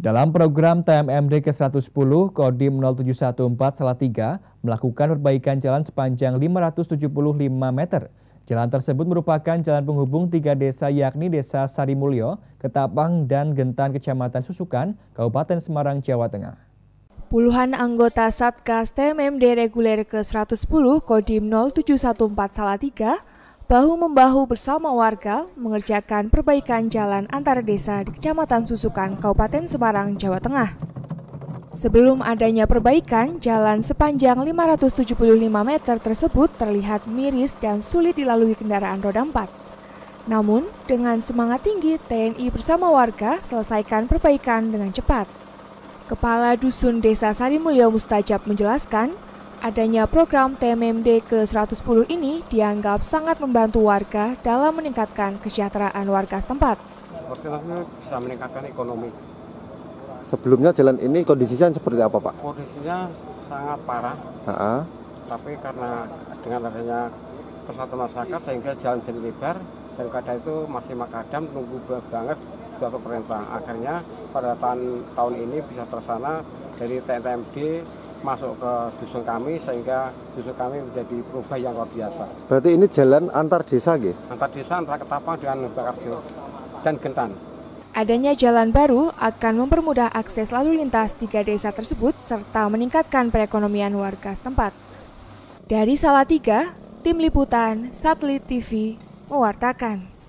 Dalam program TMMD ke-110, Kodim 0714 Salatiga melakukan perbaikan jalan sepanjang 575 meter. Jalan tersebut merupakan jalan penghubung tiga desa yakni Desa Sarimulyo, Ketapang, dan Gentan Kecamatan Susukan, Kabupaten Semarang, Jawa Tengah. Puluhan anggota Satgas TMMD Reguler ke-110 Kodim 0714 Salatiga bahu-membahu bersama warga mengerjakan perbaikan jalan antara desa di Kecamatan Susukan, Kabupaten Semarang, Jawa Tengah. Sebelum adanya perbaikan, jalan sepanjang 575 meter tersebut terlihat miris dan sulit dilalui kendaraan roda empat. Namun, dengan semangat tinggi, TNI bersama warga selesaikan perbaikan dengan cepat. Kepala Dusun Desa Sarimulyo Mustajab menjelaskan, Adanya program TMMD ke-110 ini dianggap sangat membantu warga dalam meningkatkan kesejahteraan warga setempat. Seperti bisa meningkatkan ekonomi. Sebelumnya jalan ini kondisinya seperti apa Pak? Kondisinya sangat parah, ha -ha. tapi karena dengan adanya persatuan masyarakat sehingga jalan jadi lebar dan keadaan itu masih makadam nunggu banget dua perintah. Akhirnya pada tahun, tahun ini bisa tersana dari TNTMD masuk ke dusun kami sehingga dusun kami menjadi perubahan yang luar biasa. Berarti ini jalan antar desa gitu? Antar desa antara Ketapang dengan Bakarjo dan Gentan. Adanya jalan baru akan mempermudah akses lalu lintas tiga desa tersebut serta meningkatkan perekonomian warga setempat. Dari Salatiga, Tim Liputan, Satelit TV, mewartakan.